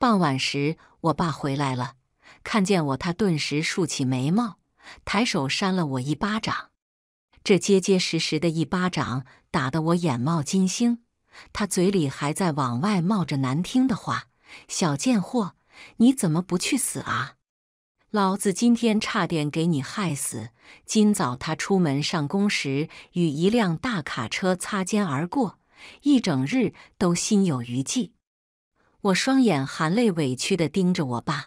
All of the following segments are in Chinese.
傍晚时，我爸回来了，看见我，他顿时竖起眉毛，抬手扇了我一巴掌。这结结实实的一巴掌打得我眼冒金星，他嘴里还在往外冒着难听的话：“小贱货，你怎么不去死啊？老子今天差点给你害死！今早他出门上工时与一辆大卡车擦肩而过，一整日都心有余悸。”我双眼含泪，委屈的盯着我爸，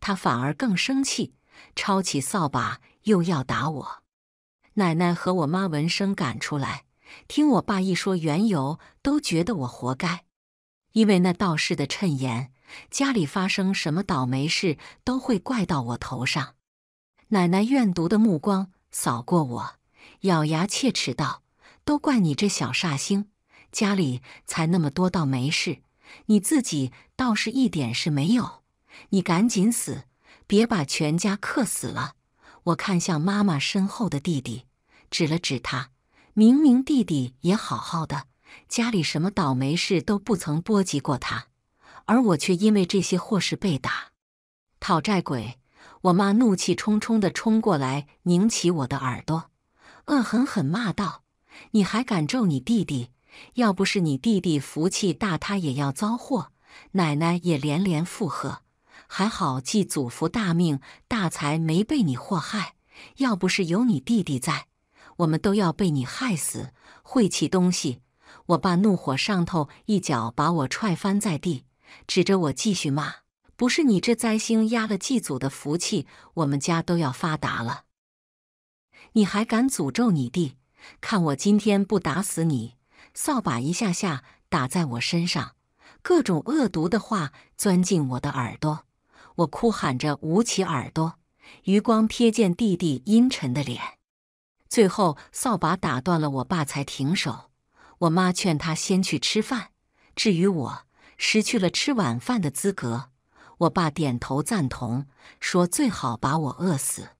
他反而更生气，抄起扫把又要打我。奶奶和我妈闻声赶出来，听我爸一说缘由，都觉得我活该，因为那道士的谶言，家里发生什么倒霉事都会怪到我头上。奶奶怨毒的目光扫过我，咬牙切齿道：“都怪你这小煞星，家里才那么多倒霉事。”你自己倒是一点事没有，你赶紧死，别把全家克死了！我看向妈妈身后的弟弟，指了指他。明明弟弟也好好的，家里什么倒霉事都不曾波及过他，而我却因为这些祸事被打。讨债鬼！我妈怒气冲冲地冲过来，拧起我的耳朵，恶狠狠骂道：“你还敢咒你弟弟！”要不是你弟弟福气大，他也要遭祸。奶奶也连连附和，还好继祖父大命大财没被你祸害。要不是有你弟弟在，我们都要被你害死。晦气东西！我爸怒火上头，一脚把我踹翻在地，指着我继续骂：“不是你这灾星压了祭祖的福气，我们家都要发达了。你还敢诅咒你弟？看我今天不打死你！”扫把一下下打在我身上，各种恶毒的话钻进我的耳朵，我哭喊着捂起耳朵。余光瞥见弟弟阴沉的脸，最后扫把打断了我爸才停手。我妈劝他先去吃饭，至于我，失去了吃晚饭的资格。我爸点头赞同，说最好把我饿死。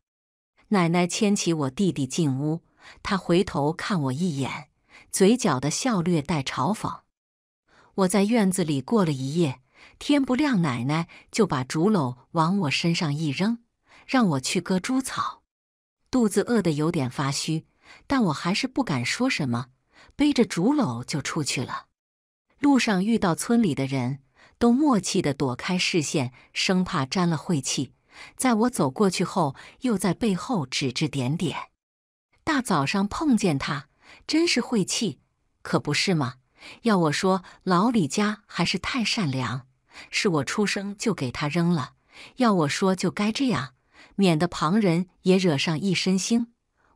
奶奶牵起我弟弟进屋，他回头看我一眼。嘴角的笑略带嘲讽。我在院子里过了一夜，天不亮，奶奶就把竹篓往我身上一扔，让我去割猪草。肚子饿得有点发虚，但我还是不敢说什么，背着竹篓就出去了。路上遇到村里的人都默契地躲开视线，生怕沾了晦气。在我走过去后，又在背后指指点点。大早上碰见他。真是晦气，可不是吗？要我说，老李家还是太善良。是我出生就给他扔了。要我说，就该这样，免得旁人也惹上一身腥。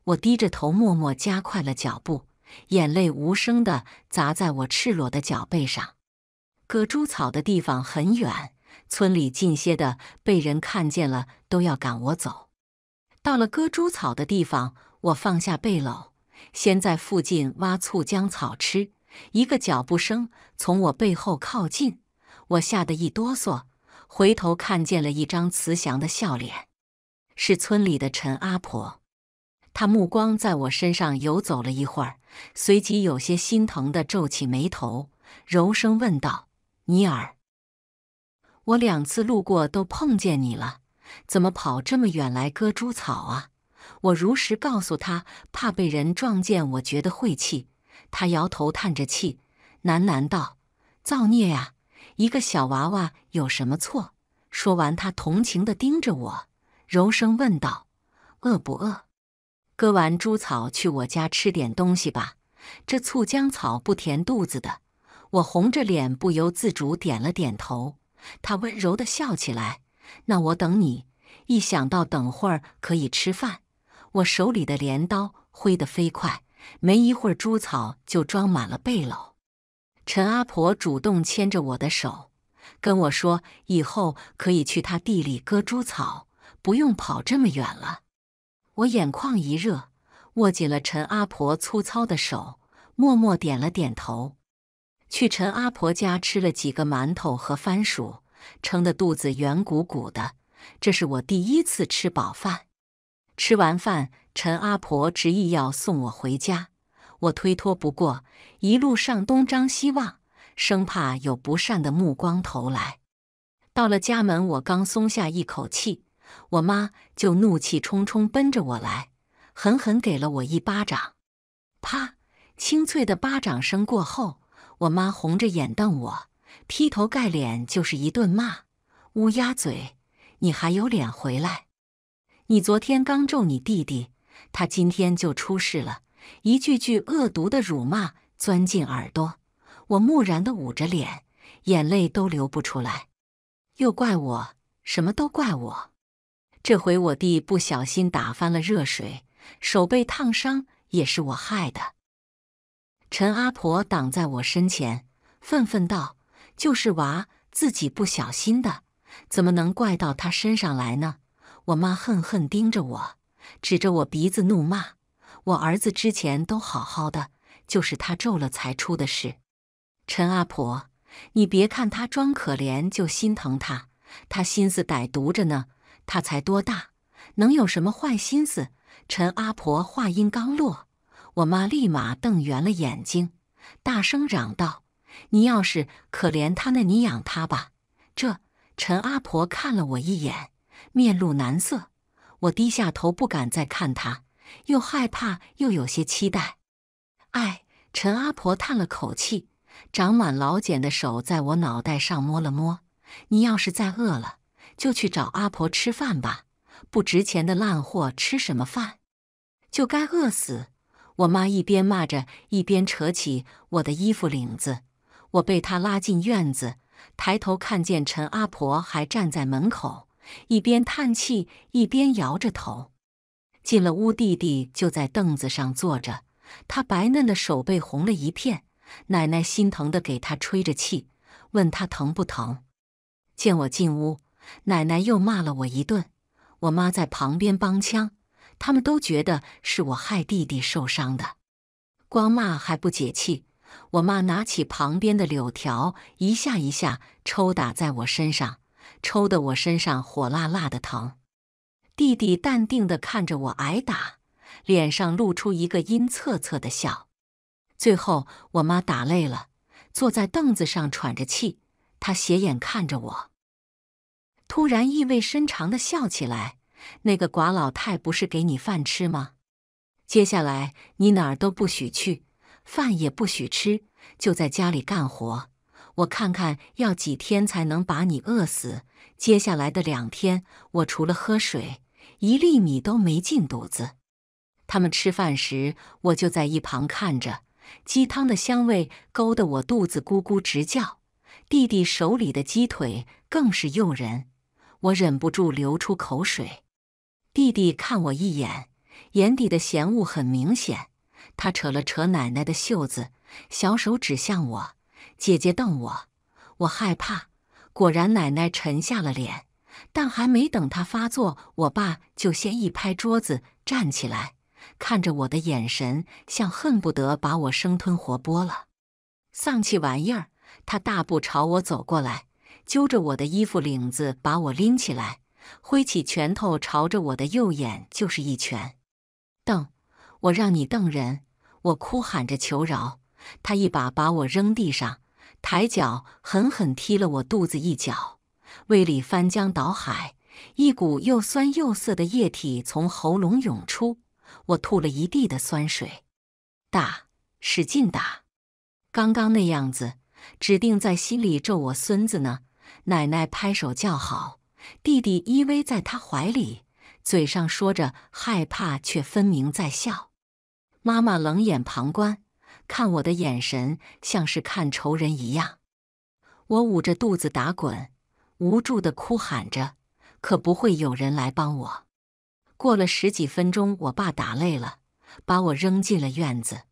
我低着头，默默加快了脚步，眼泪无声地砸在我赤裸的脚背上。割猪草的地方很远，村里近些的被人看见了都要赶我走。到了割猪草的地方，我放下背篓。先在附近挖醋浆草吃。一个脚步声从我背后靠近，我吓得一哆嗦，回头看见了一张慈祥的笑脸，是村里的陈阿婆。她目光在我身上游走了一会儿，随即有些心疼地皱起眉头，柔声问道：“尼尔，我两次路过都碰见你了，怎么跑这么远来割猪草啊？”我如实告诉他，怕被人撞见，我觉得晦气。他摇头叹着气，喃喃道：“造孽呀，一个小娃娃有什么错？”说完，他同情地盯着我，柔声问道：“饿不饿？割完猪草去我家吃点东西吧，这醋姜草不填肚子的。”我红着脸，不由自主点了点头。他温柔地笑起来：“那我等你。”一想到等会儿可以吃饭，我手里的镰刀挥得飞快，没一会儿，猪草就装满了背篓。陈阿婆主动牵着我的手，跟我说：“以后可以去她地里割猪草，不用跑这么远了。”我眼眶一热，握紧了陈阿婆粗糙的手，默默点了点头。去陈阿婆家吃了几个馒头和番薯，撑得肚子圆鼓鼓的。这是我第一次吃饱饭。吃完饭，陈阿婆执意要送我回家，我推脱不过。一路上东张西望，生怕有不善的目光投来。到了家门，我刚松下一口气，我妈就怒气冲冲奔着我来，狠狠给了我一巴掌。啪！清脆的巴掌声过后，我妈红着眼瞪我，劈头盖脸就是一顿骂：“乌鸦嘴，你还有脸回来！”你昨天刚咒你弟弟，他今天就出事了。一句句恶毒的辱骂钻进耳朵，我木然的捂着脸，眼泪都流不出来。又怪我，什么都怪我。这回我弟不小心打翻了热水，手被烫伤，也是我害的。陈阿婆挡在我身前，愤愤道：“就是娃自己不小心的，怎么能怪到他身上来呢？”我妈恨恨盯着我，指着我鼻子怒骂：“我儿子之前都好好的，就是他皱了才出的事。”陈阿婆，你别看他装可怜就心疼他，他心思歹毒着呢。他才多大，能有什么坏心思？陈阿婆话音刚落，我妈立马瞪圆了眼睛，大声嚷道：“你要是可怜他那你养他吧。”这陈阿婆看了我一眼。面露难色，我低下头不敢再看他，又害怕又有些期待。哎，陈阿婆叹了口气，长满老茧的手在我脑袋上摸了摸：“你要是再饿了，就去找阿婆吃饭吧。不值钱的烂货吃什么饭？就该饿死！”我妈一边骂着，一边扯起我的衣服领子。我被她拉进院子，抬头看见陈阿婆还站在门口。一边叹气，一边摇着头，进了屋。弟弟就在凳子上坐着，他白嫩的手背红了一片。奶奶心疼的给他吹着气，问他疼不疼。见我进屋，奶奶又骂了我一顿。我妈在旁边帮腔，他们都觉得是我害弟弟受伤的。光骂还不解气，我妈拿起旁边的柳条，一下一下抽打在我身上。抽得我身上火辣辣的疼，弟弟淡定地看着我挨打，脸上露出一个阴恻恻的笑。最后，我妈打累了，坐在凳子上喘着气，她斜眼看着我，突然意味深长地笑起来：“那个寡老太不是给你饭吃吗？接下来你哪儿都不许去，饭也不许吃，就在家里干活。我看看要几天才能把你饿死。”接下来的两天，我除了喝水，一粒米都没进肚子。他们吃饭时，我就在一旁看着，鸡汤的香味勾得我肚子咕咕直叫。弟弟手里的鸡腿更是诱人，我忍不住流出口水。弟弟看我一眼，眼底的嫌恶很明显。他扯了扯奶奶的袖子，小手指向我，姐姐瞪我，我害怕。果然，奶奶沉下了脸，但还没等她发作，我爸就先一拍桌子，站起来，看着我的眼神像恨不得把我生吞活剥了。丧气玩意儿！他大步朝我走过来，揪着我的衣服领子把我拎起来，挥起拳头朝着我的右眼就是一拳。瞪！我让你瞪人！我哭喊着求饶，他一把把我扔地上。抬脚狠狠踢了我肚子一脚，胃里翻江倒海，一股又酸又涩的液体从喉咙涌出，我吐了一地的酸水。打，使劲打！刚刚那样子，指定在心里咒我孙子呢。奶奶拍手叫好，弟弟依偎在她怀里，嘴上说着害怕，却分明在笑。妈妈冷眼旁观。看我的眼神像是看仇人一样，我捂着肚子打滚，无助地哭喊着，可不会有人来帮我。过了十几分钟，我爸打累了，把我扔进了院子。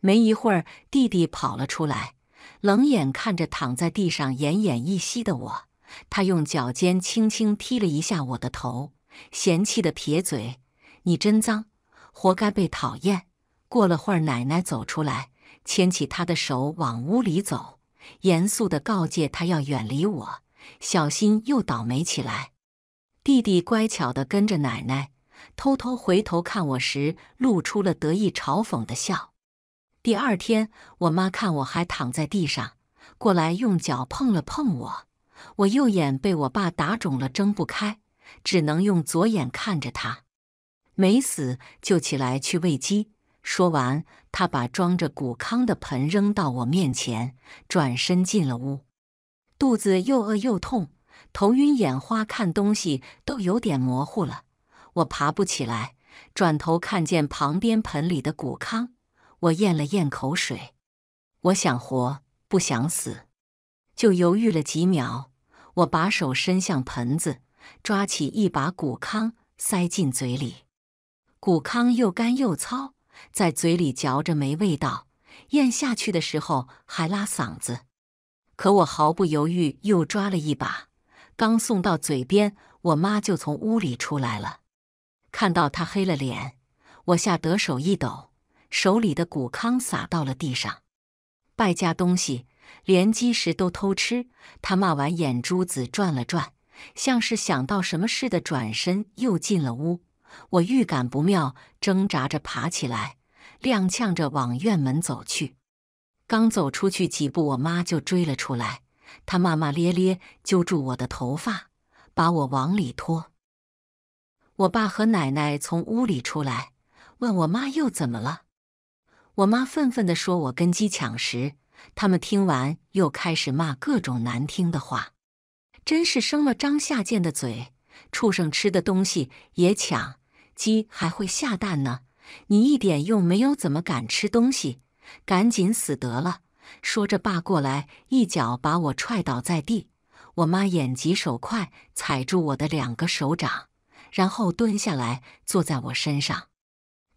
没一会儿，弟弟跑了出来，冷眼看着躺在地上奄奄一息的我，他用脚尖轻轻踢了一下我的头，嫌弃的撇嘴：“你真脏，活该被讨厌。”过了会儿，奶奶走出来，牵起他的手往屋里走，严肃的告诫他要远离我，小心又倒霉起来。弟弟乖巧的跟着奶奶，偷偷回头看我时，露出了得意嘲讽的笑。第二天，我妈看我还躺在地上，过来用脚碰了碰我，我右眼被我爸打肿了，睁不开，只能用左眼看着他。没死，就起来去喂鸡。说完，他把装着谷糠的盆扔到我面前，转身进了屋。肚子又饿又痛，头晕眼花，看东西都有点模糊了。我爬不起来，转头看见旁边盆里的谷糠，我咽了咽口水。我想活，不想死，就犹豫了几秒，我把手伸向盆子，抓起一把谷糠塞进嘴里。谷糠又干又糙。在嘴里嚼着没味道，咽下去的时候还拉嗓子。可我毫不犹豫又抓了一把，刚送到嘴边，我妈就从屋里出来了。看到她黑了脸，我吓得手一抖，手里的谷糠撒到了地上。败家东西，连鸡食都偷吃。她骂完，眼珠子转了转，像是想到什么似的，转身又进了屋。我预感不妙，挣扎着爬起来，踉跄着往院门走去。刚走出去几步，我妈就追了出来，她骂骂咧咧，揪住我的头发，把我往里拖。我爸和奶奶从屋里出来，问我妈又怎么了。我妈愤愤的说：“我跟鸡抢食。”他们听完又开始骂各种难听的话，真是生了张下贱的嘴，畜生吃的东西也抢。鸡还会下蛋呢，你一点用没有，怎么敢吃东西？赶紧死得了！说着，爸过来一脚把我踹倒在地。我妈眼疾手快，踩住我的两个手掌，然后蹲下来坐在我身上。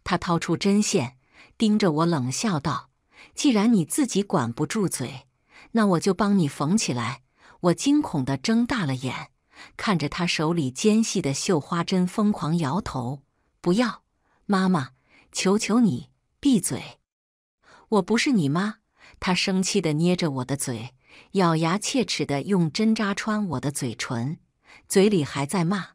她掏出针线，盯着我冷笑道：“既然你自己管不住嘴，那我就帮你缝起来。”我惊恐地睁大了眼，看着她手里尖细的绣花针，疯狂摇头。不要，妈妈，求求你闭嘴！我不是你妈。她生气的捏着我的嘴，咬牙切齿的用针扎穿我的嘴唇，嘴里还在骂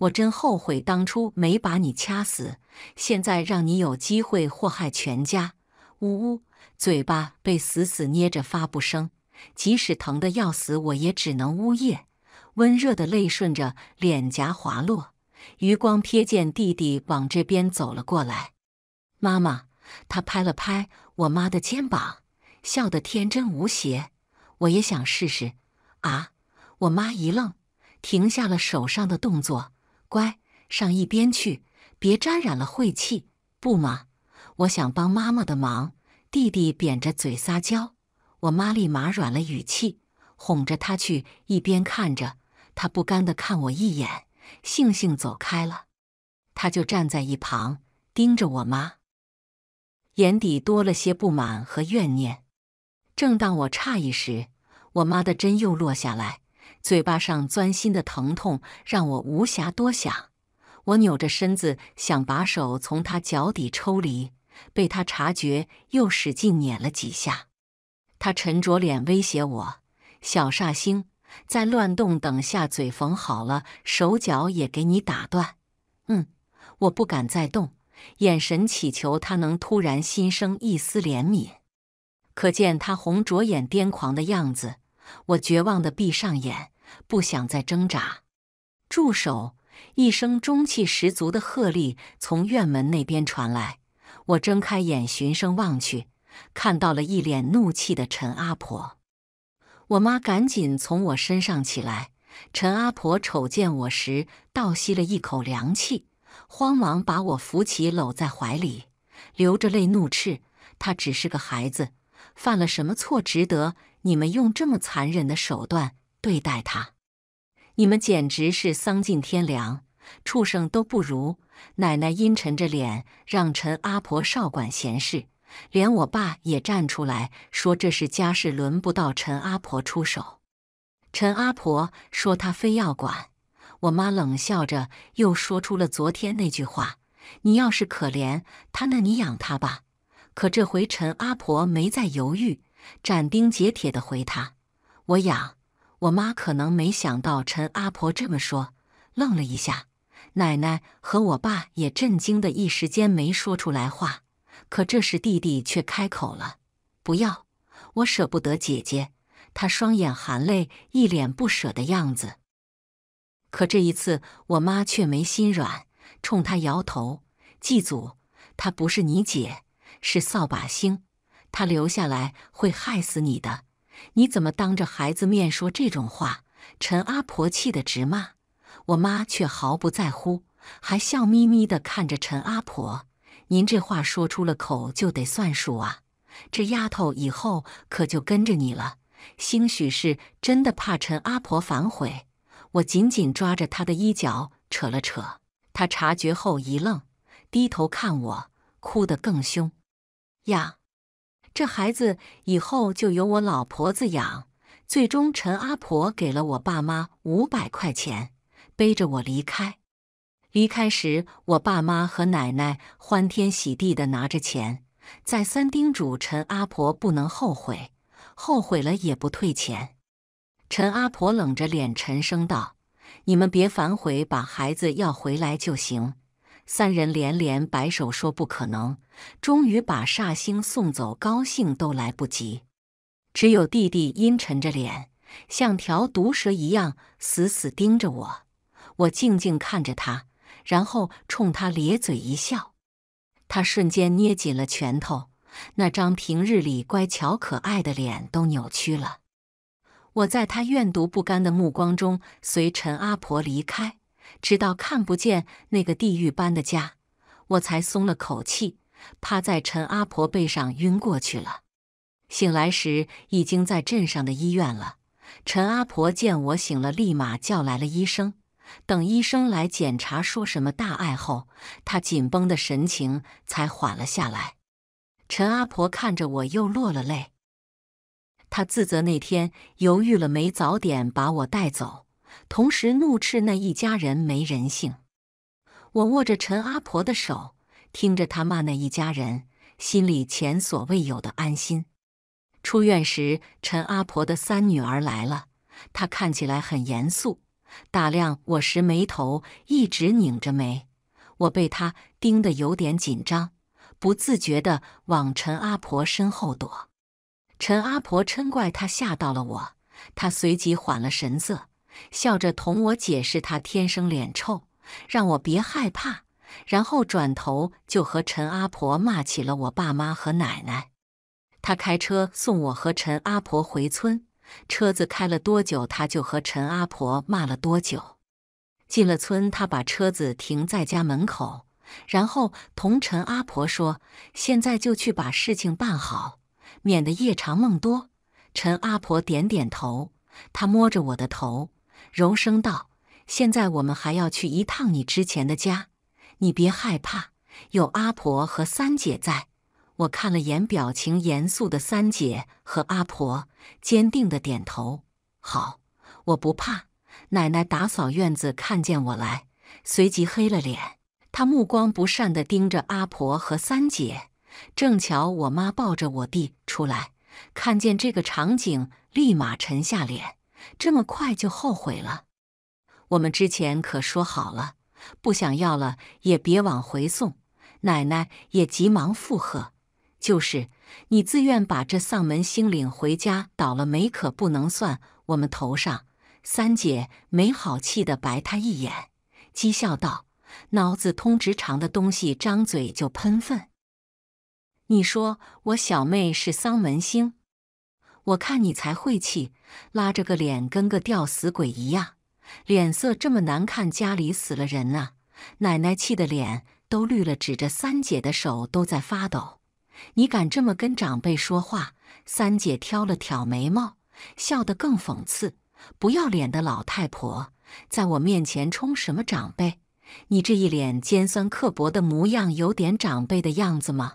我。真后悔当初没把你掐死，现在让你有机会祸害全家。呜呜，嘴巴被死死捏着发不声，即使疼得要死，我也只能呜咽。温热的泪顺着脸颊滑落。余光瞥见弟弟往这边走了过来，妈妈，他拍了拍我妈的肩膀，笑得天真无邪。我也想试试啊！我妈一愣，停下了手上的动作。乖，上一边去，别沾染了晦气，不嘛，我想帮妈妈的忙。弟弟扁着嘴撒娇，我妈立马软了语气，哄着他去一边看着。他不甘地看我一眼。悻悻走开了，他就站在一旁盯着我妈，眼底多了些不满和怨念。正当我诧异时，我妈的针又落下来，嘴巴上钻心的疼痛让我无暇多想。我扭着身子想把手从她脚底抽离，被她察觉，又使劲捻了几下。她沉着脸威胁我：“小煞星。”再乱动，等下嘴缝好了，手脚也给你打断。嗯，我不敢再动，眼神祈求他能突然心生一丝怜悯。可见他红着眼癫狂的样子，我绝望的闭上眼，不想再挣扎。住手！一声中气十足的喝令从院门那边传来，我睁开眼循声望去，看到了一脸怒气的陈阿婆。我妈赶紧从我身上起来，陈阿婆瞅见我时倒吸了一口凉气，慌忙把我扶起，搂在怀里，流着泪怒斥：“他只是个孩子，犯了什么错，值得你们用这么残忍的手段对待他？你们简直是丧尽天良，畜生都不如！”奶奶阴沉着脸，让陈阿婆少管闲事。连我爸也站出来说：“这是家事，轮不到陈阿婆出手。”陈阿婆说：“她非要管。”我妈冷笑着又说出了昨天那句话：“你要是可怜他，那你养他吧。”可这回陈阿婆没再犹豫，斩钉截铁地回他：“我养。”我妈可能没想到陈阿婆这么说，愣了一下。奶奶和我爸也震惊的一时间没说出来话。可这时，弟弟却开口了：“不要，我舍不得姐姐。”他双眼含泪，一脸不舍的样子。可这一次，我妈却没心软，冲他摇头：“祭祖，她不是你姐，是扫把星。她留下来会害死你的。你怎么当着孩子面说这种话？”陈阿婆气得直骂，我妈却毫不在乎，还笑眯眯地看着陈阿婆。您这话说出了口就得算数啊！这丫头以后可就跟着你了，兴许是真的怕陈阿婆反悔。我紧紧抓着她的衣角，扯了扯。她察觉后一愣，低头看我，哭得更凶。呀，这孩子以后就由我老婆子养。最终，陈阿婆给了我爸妈五百块钱，背着我离开。离开时，我爸妈和奶奶欢天喜地地拿着钱，再三叮嘱陈阿婆不能后悔，后悔了也不退钱。陈阿婆冷着脸沉声道：“你们别反悔，把孩子要回来就行。”三人连连摆手说：“不可能！”终于把煞星送走，高兴都来不及。只有弟弟阴沉着脸，像条毒蛇一样死死盯着我。我静静看着他。然后冲他咧嘴一笑，他瞬间捏紧了拳头，那张平日里乖巧可爱的脸都扭曲了。我在他怨毒不甘的目光中随陈阿婆离开，直到看不见那个地狱般的家，我才松了口气，趴在陈阿婆背上晕过去了。醒来时已经在镇上的医院了。陈阿婆见我醒了，立马叫来了医生。等医生来检查，说什么大碍后，他紧绷的神情才缓了下来。陈阿婆看着我，又落了泪。她自责那天犹豫了，没早点把我带走，同时怒斥那一家人没人性。我握着陈阿婆的手，听着他骂那一家人，心里前所未有的安心。出院时，陈阿婆的三女儿来了，她看起来很严肃。打量我时，眉头一直拧着眉。我被他盯得有点紧张，不自觉地往陈阿婆身后躲。陈阿婆嗔怪他吓到了我，他随即缓了神色，笑着同我解释他天生脸臭，让我别害怕。然后转头就和陈阿婆骂起了我爸妈和奶奶。他开车送我和陈阿婆回村。车子开了多久，他就和陈阿婆骂了多久。进了村，他把车子停在家门口，然后同陈阿婆说：“现在就去把事情办好，免得夜长梦多。”陈阿婆点点头，他摸着我的头，柔声道：“现在我们还要去一趟你之前的家，你别害怕，有阿婆和三姐在。”我看了眼表情严肃的三姐和阿婆，坚定的点头：“好，我不怕。”奶奶打扫院子，看见我来，随即黑了脸，她目光不善地盯着阿婆和三姐。正巧我妈抱着我弟出来，看见这个场景，立马沉下脸：“这么快就后悔了？我们之前可说好了，不想要了也别往回送。”奶奶也急忙附和。就是你自愿把这丧门星领回家，倒了霉可不能算我们头上。三姐没好气的白他一眼，讥笑道：“脑子通直肠的东西，张嘴就喷粪！你说我小妹是丧门星，我看你才晦气！拉着个脸跟个吊死鬼一样，脸色这么难看，家里死了人啊！”奶奶气得脸都绿了，指着三姐的手都在发抖。你敢这么跟长辈说话？三姐挑了挑眉毛，笑得更讽刺。不要脸的老太婆，在我面前充什么长辈？你这一脸尖酸刻薄的模样，有点长辈的样子吗？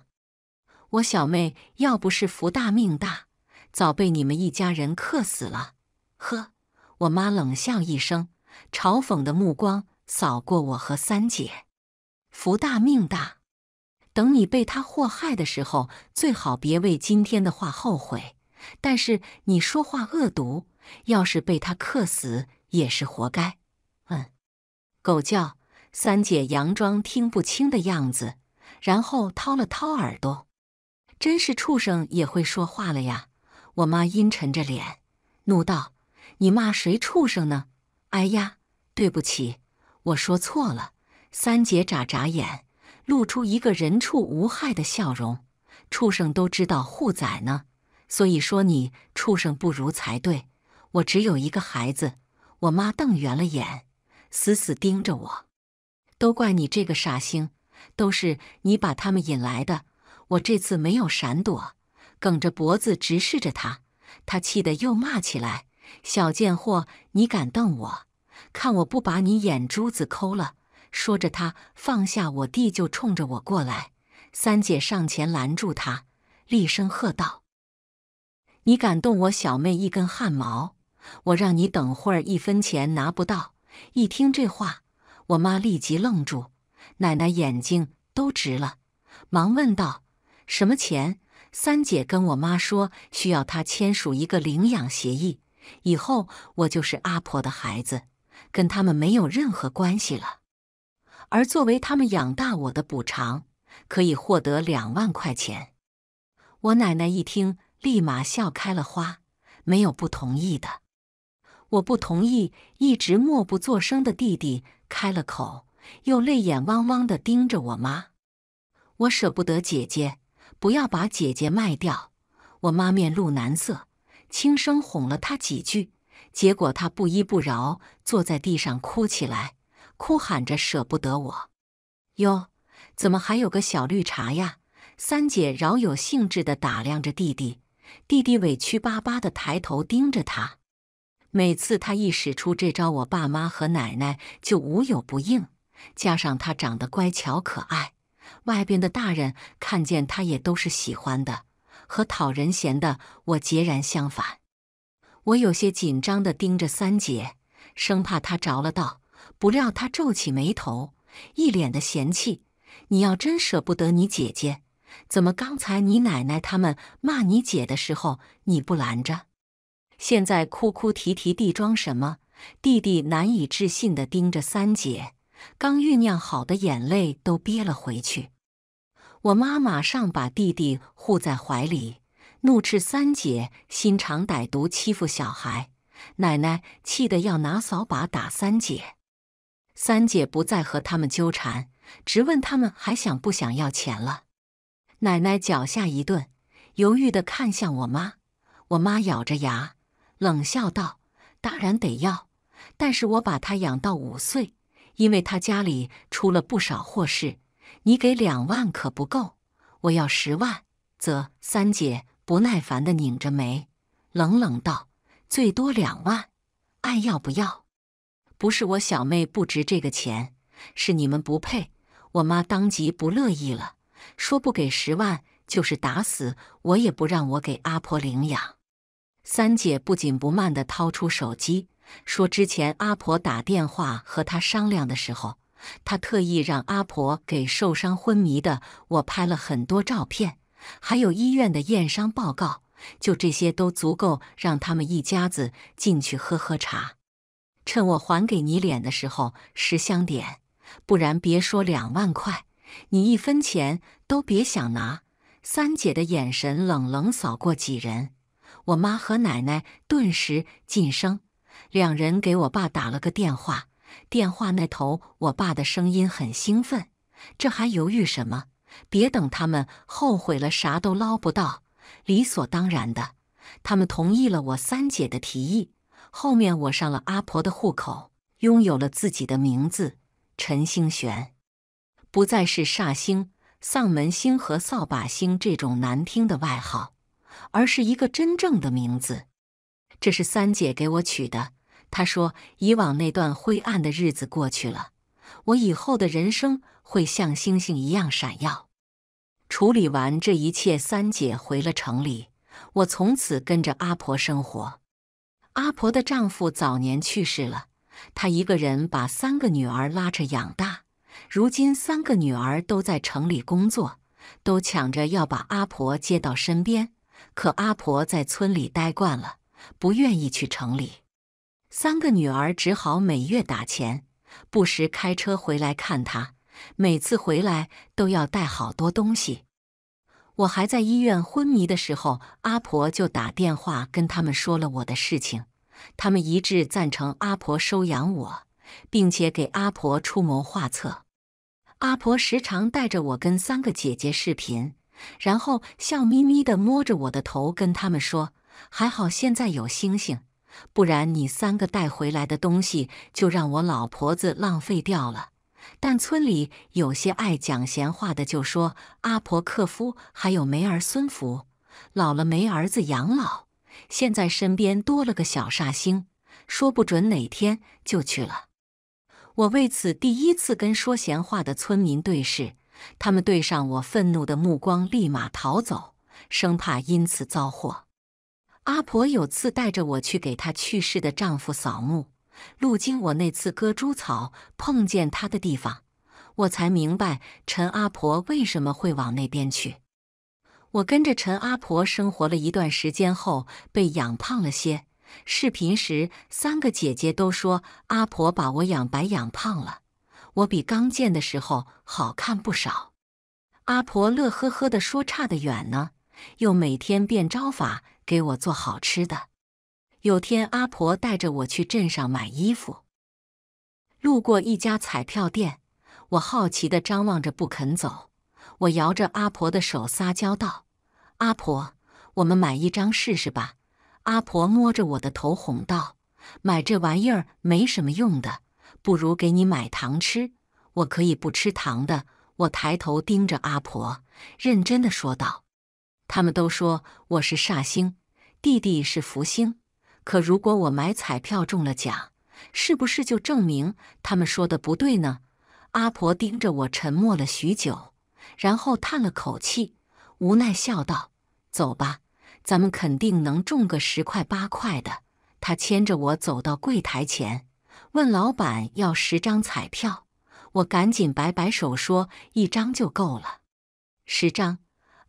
我小妹要不是福大命大，早被你们一家人克死了。呵，我妈冷笑一声，嘲讽的目光扫过我和三姐。福大命大。等你被他祸害的时候，最好别为今天的话后悔。但是你说话恶毒，要是被他克死也是活该。嗯，狗叫。三姐佯装听不清的样子，然后掏了掏耳朵。真是畜生也会说话了呀！我妈阴沉着脸，怒道：“你骂谁畜生呢？”哎呀，对不起，我说错了。三姐眨眨眼。露出一个人畜无害的笑容，畜生都知道护崽呢，所以说你畜生不如才对。我只有一个孩子，我妈瞪圆了眼，死死盯着我。都怪你这个煞星，都是你把他们引来的。我这次没有闪躲，梗着脖子直视着他。他气得又骂起来：“小贱货，你敢瞪我？看我不把你眼珠子抠了！”说着，他放下我弟，就冲着我过来。三姐上前拦住他，厉声喝道：“你敢动我小妹一根汗毛，我让你等会儿一分钱拿不到！”一听这话，我妈立即愣住，奶奶眼睛都直了，忙问道：“什么钱？”三姐跟我妈说：“需要她签署一个领养协议，以后我就是阿婆的孩子，跟他们没有任何关系了。”而作为他们养大我的补偿，可以获得两万块钱。我奶奶一听，立马笑开了花，没有不同意的。我不同意，一直默不作声的弟弟开了口，又泪眼汪汪的盯着我妈。我舍不得姐姐，不要把姐姐卖掉。我妈面露难色，轻声哄了他几句，结果他不依不饶，坐在地上哭起来。哭喊着舍不得我，哟，怎么还有个小绿茶呀？三姐饶有兴致地打量着弟弟，弟弟委屈巴巴地抬头盯着她。每次她一使出这招，我爸妈和奶奶就无有不应。加上她长得乖巧可爱，外边的大人看见她也都是喜欢的，和讨人嫌的我截然相反。我有些紧张地盯着三姐，生怕她着了道。不料他皱起眉头，一脸的嫌弃。你要真舍不得你姐姐，怎么刚才你奶奶他们骂你姐的时候你不拦着？现在哭哭啼啼地装什么？弟弟难以置信地盯着三姐，刚酝酿好的眼泪都憋了回去。我妈马上把弟弟护在怀里，怒斥三姐心肠歹毒，欺负小孩。奶奶气得要拿扫把打三姐。三姐不再和他们纠缠，直问他们还想不想要钱了。奶奶脚下一顿，犹豫地看向我妈。我妈咬着牙，冷笑道：“当然得要，但是我把他养到五岁，因为他家里出了不少祸事。你给两万可不够，我要十万。”则三姐不耐烦地拧着眉，冷冷道：“最多两万，爱要不要？”不是我小妹不值这个钱，是你们不配。我妈当即不乐意了，说不给十万，就是打死我也不让我给阿婆领养。三姐不紧不慢地掏出手机，说之前阿婆打电话和她商量的时候，她特意让阿婆给受伤昏迷的我拍了很多照片，还有医院的验伤报告，就这些都足够让他们一家子进去喝喝茶。趁我还给你脸的时候识相点，不然别说两万块，你一分钱都别想拿。三姐的眼神冷冷扫过几人，我妈和奶奶顿时噤声。两人给我爸打了个电话，电话那头我爸的声音很兴奋：“这还犹豫什么？别等他们后悔了，啥都捞不到。”理所当然的，他们同意了我三姐的提议。后面我上了阿婆的户口，拥有了自己的名字陈星璇，不再是煞星、丧门星和扫把星这种难听的外号，而是一个真正的名字。这是三姐给我取的。她说：“以往那段灰暗的日子过去了，我以后的人生会像星星一样闪耀。”处理完这一切，三姐回了城里，我从此跟着阿婆生活。阿婆的丈夫早年去世了，她一个人把三个女儿拉着养大。如今三个女儿都在城里工作，都抢着要把阿婆接到身边。可阿婆在村里待惯了，不愿意去城里。三个女儿只好每月打钱，不时开车回来看她。每次回来都要带好多东西。我还在医院昏迷的时候，阿婆就打电话跟他们说了我的事情，他们一致赞成阿婆收养我，并且给阿婆出谋划策。阿婆时常带着我跟三个姐姐视频，然后笑眯眯地摸着我的头跟他们说：“还好现在有星星，不然你三个带回来的东西就让我老婆子浪费掉了。”但村里有些爱讲闲话的就说：“阿婆克夫还有没儿孙福，老了没儿子养老，现在身边多了个小煞星，说不准哪天就去了。”我为此第一次跟说闲话的村民对视，他们对上我愤怒的目光，立马逃走，生怕因此遭祸。阿婆有次带着我去给她去世的丈夫扫墓。路经我那次割猪草碰见他的地方，我才明白陈阿婆为什么会往那边去。我跟着陈阿婆生活了一段时间后，被养胖了些。视频时，三个姐姐都说阿婆把我养白养胖了，我比刚见的时候好看不少。阿婆乐呵呵的说：“差得远呢，又每天变招法给我做好吃的。”有天，阿婆带着我去镇上买衣服，路过一家彩票店，我好奇的张望着，不肯走。我摇着阿婆的手撒娇道：“阿婆，我们买一张试试吧。”阿婆摸着我的头哄道：“买这玩意儿没什么用的，不如给你买糖吃。”我可以不吃糖的。我抬头盯着阿婆，认真的说道：“他们都说我是煞星，弟弟是福星。”可如果我买彩票中了奖，是不是就证明他们说的不对呢？阿婆盯着我，沉默了许久，然后叹了口气，无奈笑道：“走吧，咱们肯定能中个十块八块的。”她牵着我走到柜台前，问老板要十张彩票。我赶紧摆摆手说：“一张就够了。”十张，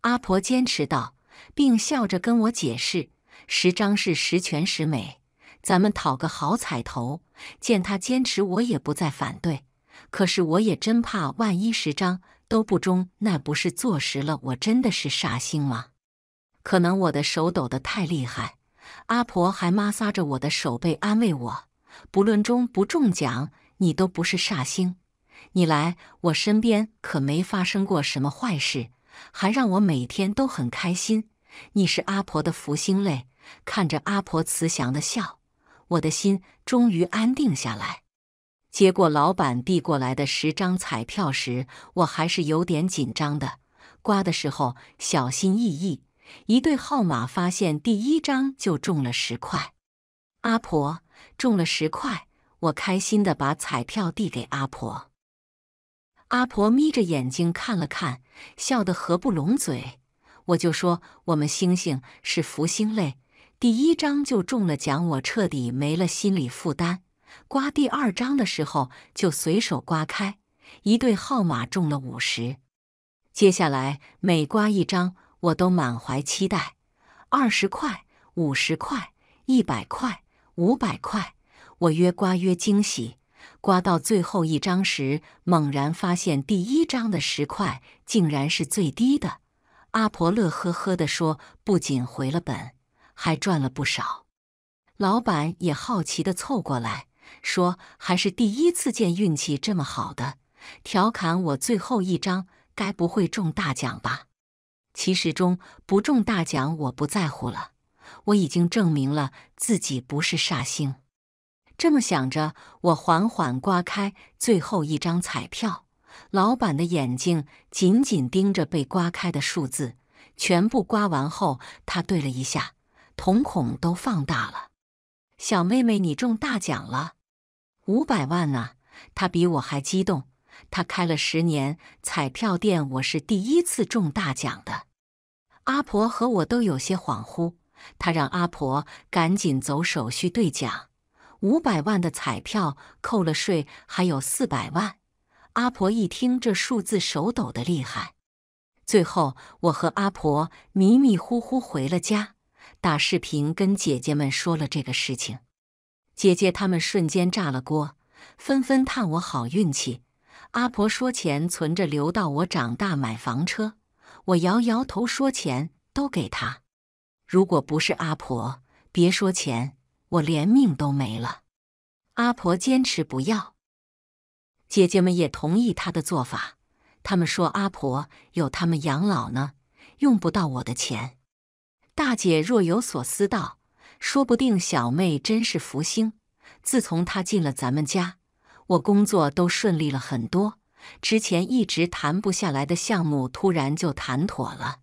阿婆坚持道，并笑着跟我解释。十张是十全十美，咱们讨个好彩头。见他坚持，我也不再反对。可是我也真怕，万一十张都不中，那不是坐实了我真的是煞星吗？可能我的手抖得太厉害，阿婆还摩挲着我的手背安慰我：不论中不中奖，你都不是煞星。你来我身边可没发生过什么坏事，还让我每天都很开心。你是阿婆的福星嘞。看着阿婆慈祥的笑，我的心终于安定下来。接过老板递过来的十张彩票时，我还是有点紧张的。刮的时候小心翼翼，一对号码发现第一张就中了十块。阿婆中了十块，我开心的把彩票递给阿婆。阿婆眯着眼睛看了看，笑得合不拢嘴。我就说我们星星是福星类。第一张就中了奖，我彻底没了心理负担。刮第二张的时候，就随手刮开，一对号码中了五十。接下来每刮一张，我都满怀期待：二十块、五十块、一百块、五百块，我约刮约惊喜。刮到最后一张时，猛然发现第一张的十块竟然是最低的。阿婆乐呵呵地说：“不仅回了本。”还赚了不少，老板也好奇的凑过来说：“还是第一次见运气这么好的。”调侃我最后一张，该不会中大奖吧？其实中不中大奖我不在乎了，我已经证明了自己不是煞星。这么想着，我缓缓刮开最后一张彩票，老板的眼睛紧紧盯着被刮开的数字。全部刮完后，他对了一下。瞳孔都放大了，小妹妹，你中大奖了，五百万啊！他比我还激动。他开了十年彩票店，我是第一次中大奖的。阿婆和我都有些恍惚。他让阿婆赶紧走手续兑奖，五百万的彩票扣了税，还有四百万。阿婆一听这数字，手抖的厉害。最后，我和阿婆迷迷糊糊回了家。打视频跟姐姐们说了这个事情，姐姐她们瞬间炸了锅，纷纷叹我好运气。阿婆说钱存着留到我长大买房车，我摇摇头说钱都给他。如果不是阿婆，别说钱，我连命都没了。阿婆坚持不要，姐姐们也同意她的做法。他们说阿婆有他们养老呢，用不到我的钱。大姐若有所思道：“说不定小妹真是福星。自从她进了咱们家，我工作都顺利了很多。之前一直谈不下来的项目，突然就谈妥了，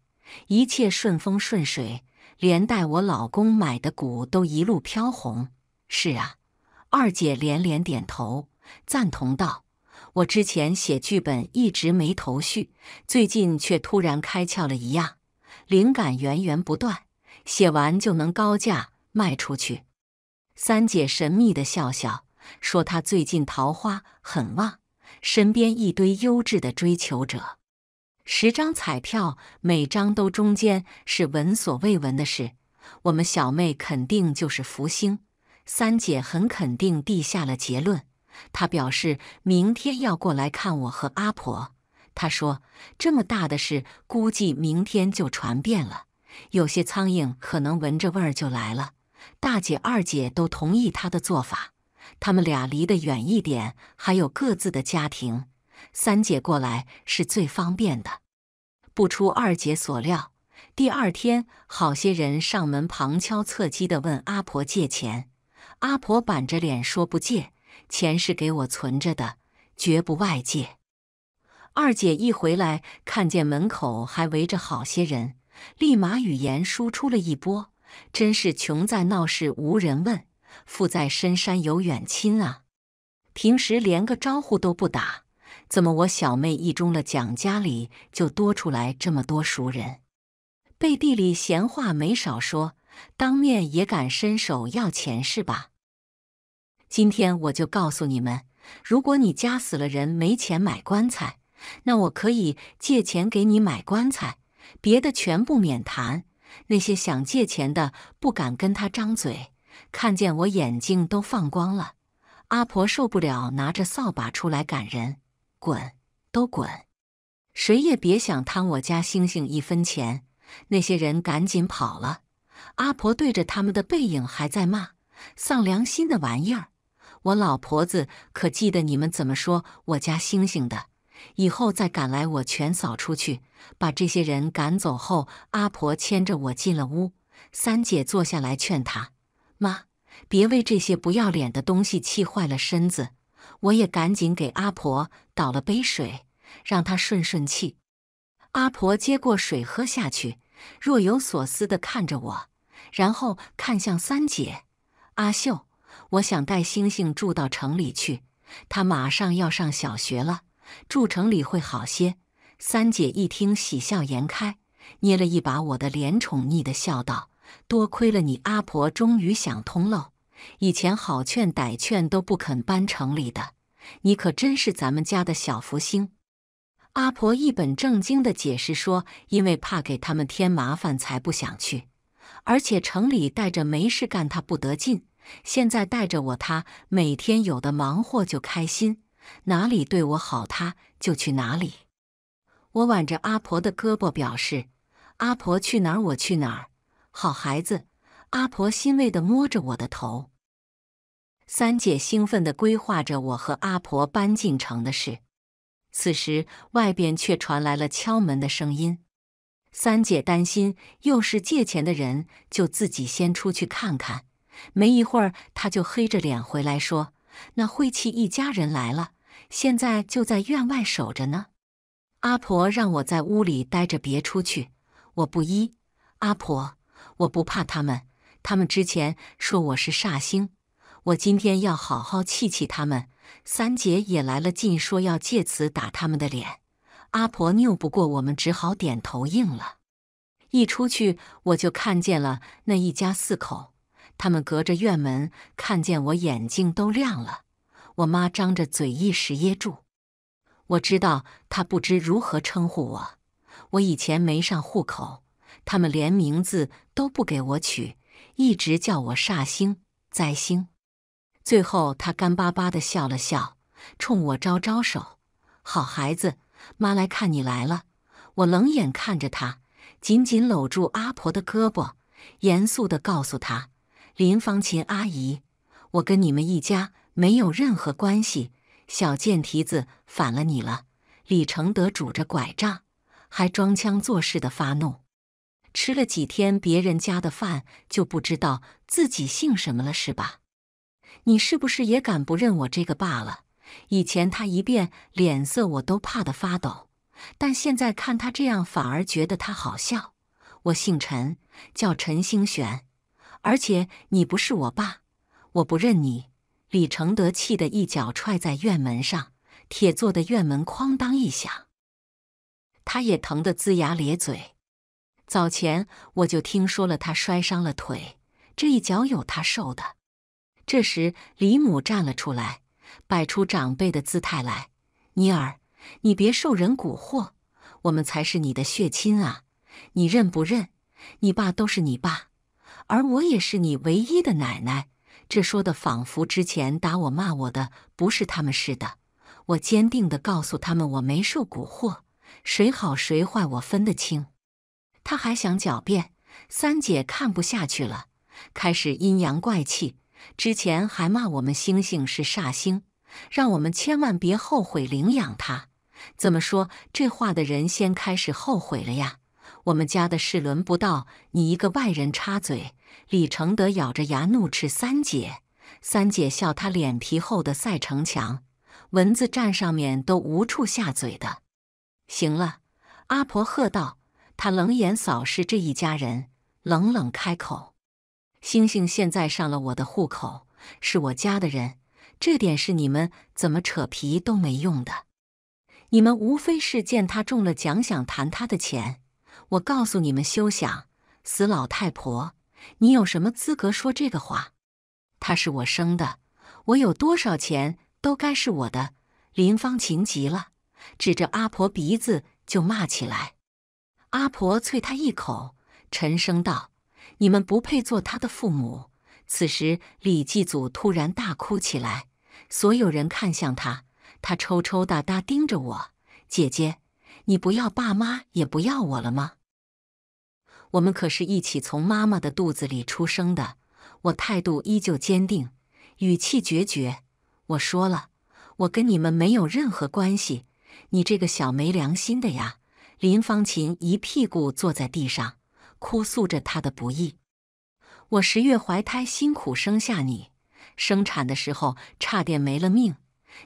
一切顺风顺水，连带我老公买的股都一路飘红。”是啊，二姐连连点头赞同道：“我之前写剧本一直没头绪，最近却突然开窍了一样。”灵感源源不断，写完就能高价卖出去。三姐神秘的笑笑，说：“她最近桃花很旺，身边一堆优质的追求者。十张彩票，每张都中间是闻所未闻的事。我们小妹肯定就是福星。”三姐很肯定地下了结论，她表示明天要过来看我和阿婆。他说：“这么大的事，估计明天就传遍了。有些苍蝇可能闻着味儿就来了。大姐、二姐都同意他的做法，他们俩离得远一点，还有各自的家庭。三姐过来是最方便的。”不出二姐所料，第二天好些人上门旁敲侧击地问阿婆借钱。阿婆板着脸说：“不借，钱是给我存着的，绝不外借。”二姐一回来，看见门口还围着好些人，立马语言输出了一波。真是穷在闹市无人问，富在深山有远亲啊！平时连个招呼都不打，怎么我小妹一中了蒋家里就多出来这么多熟人？背地里闲话没少说，当面也敢伸手要钱是吧？今天我就告诉你们，如果你家死了人，没钱买棺材。那我可以借钱给你买棺材，别的全部免谈。那些想借钱的不敢跟他张嘴，看见我眼睛都放光了。阿婆受不了，拿着扫把出来赶人，滚，都滚，谁也别想贪我家星星一分钱。那些人赶紧跑了。阿婆对着他们的背影还在骂：丧良心的玩意儿！我老婆子可记得你们怎么说我家星星的。以后再赶来，我全扫出去，把这些人赶走后，阿婆牵着我进了屋。三姐坐下来劝她：“妈，别为这些不要脸的东西气坏了身子。”我也赶紧给阿婆倒了杯水，让她顺顺气。阿婆接过水喝下去，若有所思地看着我，然后看向三姐：“阿秀，我想带星星住到城里去，她马上要上小学了。”住城里会好些。三姐一听，喜笑颜开，捏了一把我的脸，宠溺地笑道：“多亏了你，阿婆终于想通喽。以前好劝歹劝都不肯搬城里的，你可真是咱们家的小福星。”阿婆一本正经地解释说：“因为怕给他们添麻烦，才不想去。而且城里带着没事干，他不得劲。现在带着我，他每天有的忙活就开心。”哪里对我好，他就去哪里。我挽着阿婆的胳膊，表示：“阿婆去哪儿，我去哪儿。”好孩子，阿婆欣慰的摸着我的头。三姐兴奋的规划着我和阿婆搬进城的事。此时，外边却传来了敲门的声音。三姐担心又是借钱的人，就自己先出去看看。没一会儿，她就黑着脸回来，说。那晦气一家人来了，现在就在院外守着呢。阿婆让我在屋里待着，别出去。我不依，阿婆，我不怕他们。他们之前说我是煞星，我今天要好好气气他们。三姐也来了劲，说要借此打他们的脸。阿婆拗不过我们，只好点头应了。一出去，我就看见了那一家四口。他们隔着院门看见我，眼睛都亮了。我妈张着嘴，一时噎住。我知道她不知如何称呼我。我以前没上户口，他们连名字都不给我取，一直叫我煞星、灾星。最后，他干巴巴地笑了笑，冲我招招手：“好孩子，妈来看你来了。”我冷眼看着他，紧紧搂住阿婆的胳膊，严肃地告诉他。林芳琴阿姨，我跟你们一家没有任何关系。小贱蹄子反了你了！李承德拄着拐杖，还装腔作势的发怒。吃了几天别人家的饭，就不知道自己姓什么了是吧？你是不是也敢不认我这个爸了？以前他一变脸色，我都怕得发抖，但现在看他这样，反而觉得他好笑。我姓陈，叫陈星璇。而且你不是我爸，我不认你！李承德气得一脚踹在院门上，铁做的院门哐当一响，他也疼得龇牙咧嘴。早前我就听说了，他摔伤了腿，这一脚有他受的。这时，李母站了出来，摆出长辈的姿态来：“妮儿，你别受人蛊惑，我们才是你的血亲啊！你认不认？你爸都是你爸。”而我也是你唯一的奶奶，这说的仿佛之前打我骂我的不是他们似的。我坚定地告诉他们，我没受蛊惑，谁好谁坏我分得清。他还想狡辩，三姐看不下去了，开始阴阳怪气。之前还骂我们星星是煞星，让我们千万别后悔领养他。怎么说这话的人先开始后悔了呀？我们家的事轮不到你一个外人插嘴。李成德咬着牙怒斥三姐，三姐笑他脸皮厚的赛城墙，蚊子站上面都无处下嘴的。行了，阿婆喝道，她冷眼扫视这一家人，冷冷开口：“星星现在上了我的户口，是我家的人，这点事你们怎么扯皮都没用的。你们无非是见他中了奖，想谈他的钱。”我告诉你们，休想！死老太婆，你有什么资格说这个话？他是我生的，我有多少钱都该是我的。林芳情急了，指着阿婆鼻子就骂起来。阿婆啐她一口，沉声道：“你们不配做他的父母。”此时，李继祖突然大哭起来，所有人看向他，他抽抽搭搭盯着我：“姐姐，你不要爸妈，也不要我了吗？”我们可是一起从妈妈的肚子里出生的。我态度依旧坚定，语气决绝。我说了，我跟你们没有任何关系。你这个小没良心的呀！林芳琴一屁股坐在地上，哭诉着她的不易。我十月怀胎，辛苦生下你，生产的时候差点没了命。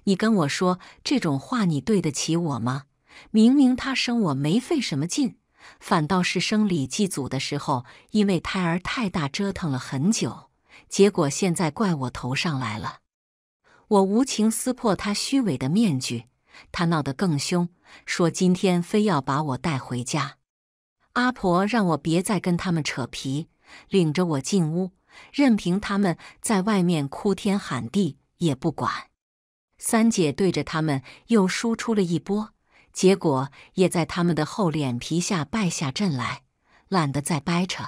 你跟我说这种话，你对得起我吗？明明他生我没费什么劲。反倒是生李继祖的时候，因为胎儿太大，折腾了很久，结果现在怪我头上来了。我无情撕破他虚伪的面具，他闹得更凶，说今天非要把我带回家。阿婆让我别再跟他们扯皮，领着我进屋，任凭他们在外面哭天喊地也不管。三姐对着他们又输出了一波。结果也在他们的厚脸皮下败下阵来，懒得再掰扯。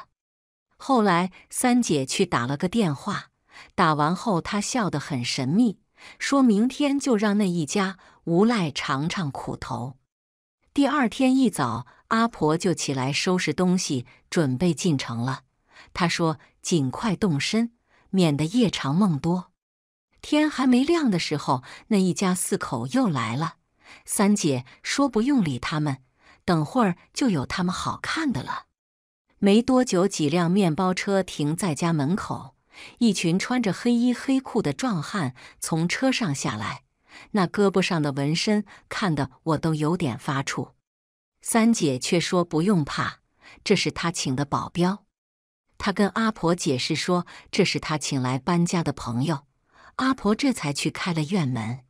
后来三姐去打了个电话，打完后她笑得很神秘，说明天就让那一家无赖尝尝苦头。第二天一早，阿婆就起来收拾东西，准备进城了。她说：“尽快动身，免得夜长梦多。”天还没亮的时候，那一家四口又来了。三姐说：“不用理他们，等会儿就有他们好看的了。”没多久，几辆面包车停在家门口，一群穿着黑衣黑裤的壮汉从车上下来，那胳膊上的纹身看得我都有点发怵。三姐却说：“不用怕，这是她请的保镖。”她跟阿婆解释说：“这是她请来搬家的朋友。”阿婆这才去开了院门。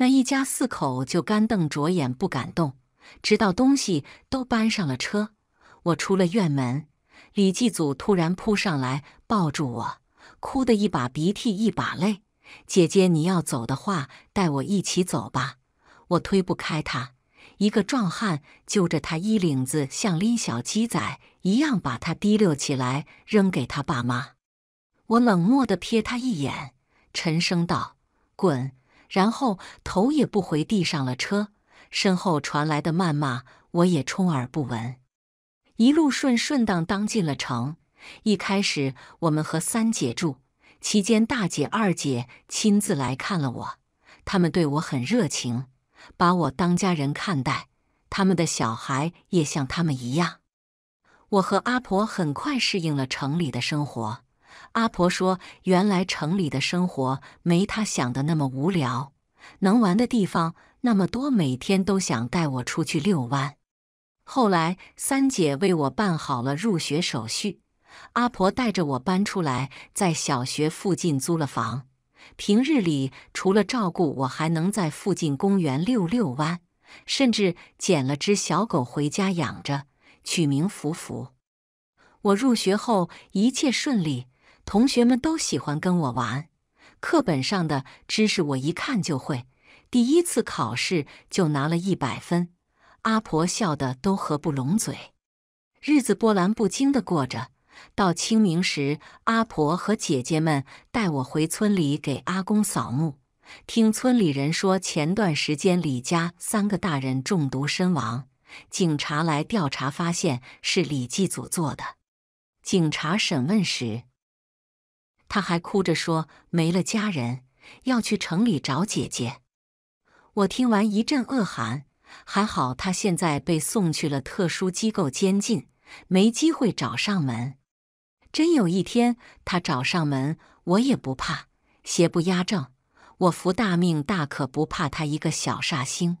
那一家四口就干瞪着眼不敢动，直到东西都搬上了车，我出了院门，李继祖突然扑上来抱住我，哭的一把鼻涕一把泪：“姐姐，你要走的话，带我一起走吧。”我推不开他，一个壮汉揪着他衣领子，像拎小鸡仔一样把他提溜起来扔给他爸妈。我冷漠地瞥他一眼，沉声道：“滚。”然后头也不回地上了车，身后传来的谩骂我也充耳不闻，一路顺顺当当进了城。一开始我们和三姐住，期间大姐、二姐亲自来看了我，他们对我很热情，把我当家人看待，他们的小孩也像他们一样。我和阿婆很快适应了城里的生活。阿婆说：“原来城里的生活没她想的那么无聊，能玩的地方那么多，每天都想带我出去遛弯。”后来三姐为我办好了入学手续，阿婆带着我搬出来，在小学附近租了房。平日里除了照顾我，还能在附近公园遛遛弯，甚至捡了只小狗回家养着，取名福福。我入学后一切顺利。同学们都喜欢跟我玩，课本上的知识我一看就会，第一次考试就拿了一百分，阿婆笑得都合不拢嘴。日子波澜不惊地过着，到清明时，阿婆和姐姐们带我回村里给阿公扫墓。听村里人说，前段时间李家三个大人中毒身亡，警察来调查发现是李继祖做的。警察审问时。他还哭着说：“没了家人，要去城里找姐姐。”我听完一阵恶寒。还好他现在被送去了特殊机构监禁，没机会找上门。真有一天他找上门，我也不怕。邪不压正，我福大命大，可不怕他一个小煞星。